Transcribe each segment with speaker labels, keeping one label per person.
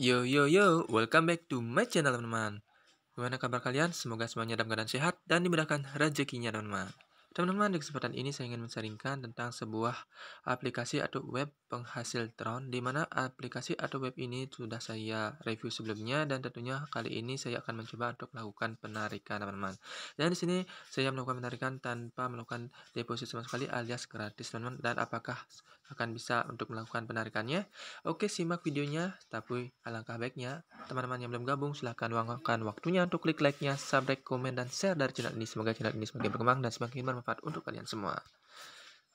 Speaker 1: Yo yo yo, welcome back to my channel teman-teman. Gimana kabar kalian? Semoga semuanya dalam keadaan sehat dan dimudahkan rezekinya teman-teman. Teman-teman, di kesempatan ini saya ingin mensaringkan tentang sebuah aplikasi atau web penghasil Tron, di mana aplikasi atau web ini sudah saya review sebelumnya dan tentunya kali ini saya akan mencoba untuk melakukan penarikan, teman-teman. Dan di sini saya melakukan penarikan tanpa melakukan deposit sama sekali alias gratis, teman-teman. Dan apakah akan bisa untuk melakukan penarikannya? Oke, simak videonya, tapi alangkah baiknya teman-teman yang belum gabung silahkan luangkan waktunya untuk klik like-nya, subscribe, komen, dan share dari channel ini. Semoga channel ini semakin berkembang dan semakin bermanfaat bermanfaat untuk kalian semua.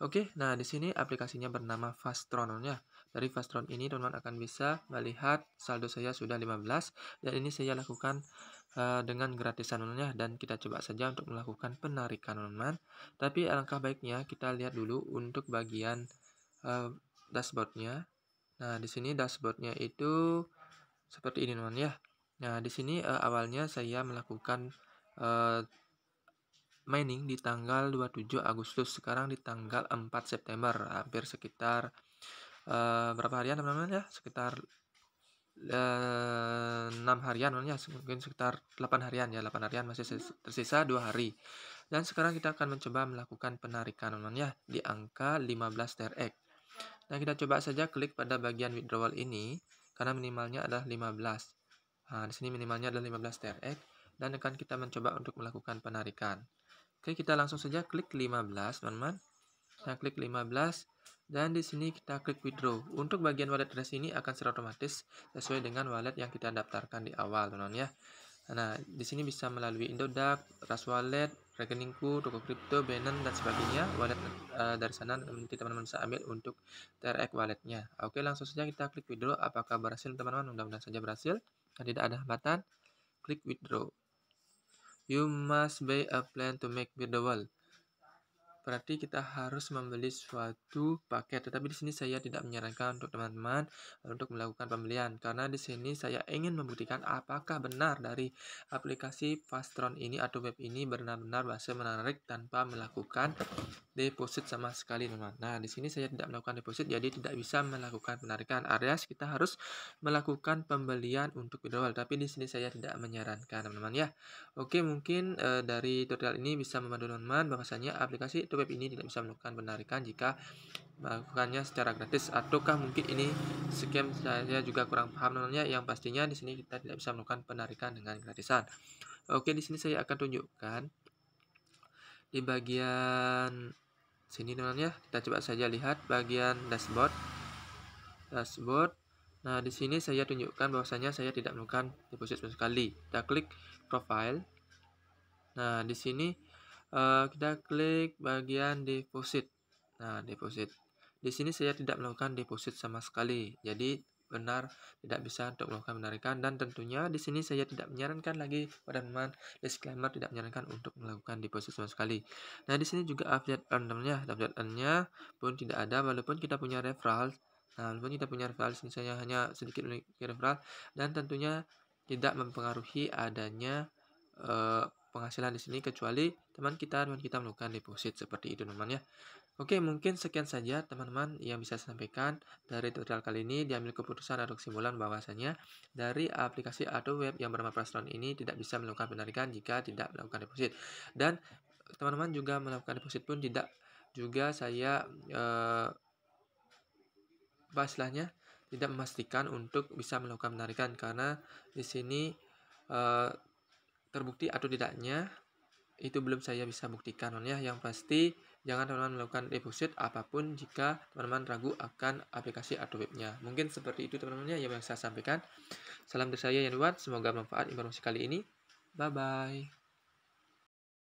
Speaker 1: Oke, nah di sini aplikasinya bernama Fastron ya. Dari Fastron ini teman-teman akan bisa melihat saldo saya sudah 15 dan ini saya lakukan uh, dengan gratisan ya dan kita coba saja untuk melakukan penarikan teman-teman. Tapi alangkah baiknya kita lihat dulu untuk bagian uh, dashboardnya. Nah, di sini dashboardnya itu seperti ini teman-teman ya. Nah, di sini uh, awalnya saya melakukan uh, mining di tanggal 27 Agustus sekarang di tanggal 4 September hampir sekitar uh, berapa harian teman-teman ya sekitar eh, enam 6 harian ya mungkin sekitar 8 harian ya 8 harian masih tersisa 2 hari dan sekarang kita akan mencoba melakukan penarikan teman-teman ya di angka 15 TRX nah kita coba saja klik pada bagian withdrawal ini karena minimalnya adalah 15 nah di sini minimalnya adalah 15 TRX dan akan kita mencoba untuk melakukan penarikan Oke, kita langsung saja klik 15, teman-teman. Kita klik 15 dan di sini kita klik withdraw. Untuk bagian wallet address ini akan secara otomatis sesuai dengan wallet yang kita daftarkan di awal, teman-teman ya. Nah, di sini bisa melalui Indodax, Ras Wallet, rekeningku, toko kripto, Binance dan sebagainya. Wallet uh, dari sana nanti teman-teman bisa ambil untuk TRX walletnya. Oke, langsung saja kita klik withdraw apakah berhasil teman-teman? Mudah-mudahan saja berhasil tidak ada hambatan. Klik withdraw. You must be a plan to make the world. berarti kita harus membeli suatu paket. Tetapi di sini saya tidak menyarankan untuk teman-teman eh, untuk melakukan pembelian karena di sini saya ingin membuktikan apakah benar dari aplikasi Fastron ini atau web ini benar-benar bisa menarik tanpa melakukan deposit sama sekali, teman. teman Nah, di sini saya tidak melakukan deposit jadi tidak bisa melakukan penarikan. Alias kita harus melakukan pembelian untuk withdrawal, tapi di sini saya tidak menyarankan, teman-teman ya. Oke, mungkin e, dari tutorial ini bisa membantu teman-teman bahwasanya aplikasi itu itu web ini tidak bisa melakukan penarikan jika melakukannya secara gratis ataukah mungkin ini scam saya juga kurang paham namanya yang pastinya di sini kita tidak bisa melakukan penarikan dengan gratisan oke di sini saya akan tunjukkan di bagian sini nolnya kita coba saja lihat bagian dashboard dashboard nah di sini saya tunjukkan bahwasanya saya tidak melakukan deposit sekali kita klik profile nah di sini Eh, kita klik bagian deposit. Nah, deposit. Di sini saya tidak melakukan deposit sama sekali. Jadi benar tidak bisa untuk melakukan penarikan dan tentunya di sini saya tidak menyarankan lagi pada teman disclaimer tidak menyarankan untuk melakukan deposit sama sekali. Nah, di sini juga affiliate earn-nya, affiliate earn pun tidak ada walaupun kita punya referral. Nah, walaupun kita punya referral misalnya hanya sedikit referral dan tentunya tidak mempengaruhi adanya uh, penghasilan di sini kecuali teman kita teman kita melakukan deposit seperti itu teman ya. Oke, mungkin sekian saja teman-teman yang bisa saya sampaikan dari tutorial kali ini diambil keputusan atau kesimpulan bahwasanya dari aplikasi atau web yang bernama Prasron ini tidak bisa melakukan penarikan jika tidak melakukan deposit. Dan teman-teman juga melakukan deposit pun tidak juga saya eh, apa istilahnya tidak memastikan untuk bisa melakukan penarikan karena di sini eh, terbukti atau tidaknya itu belum saya bisa buktikan ya yang pasti jangan teman-teman melakukan deposit apapun jika teman-teman ragu akan aplikasi atau webnya mungkin seperti itu teman-teman ya yang saya sampaikan salam dari saya yang buat semoga bermanfaat informasi kali ini bye bye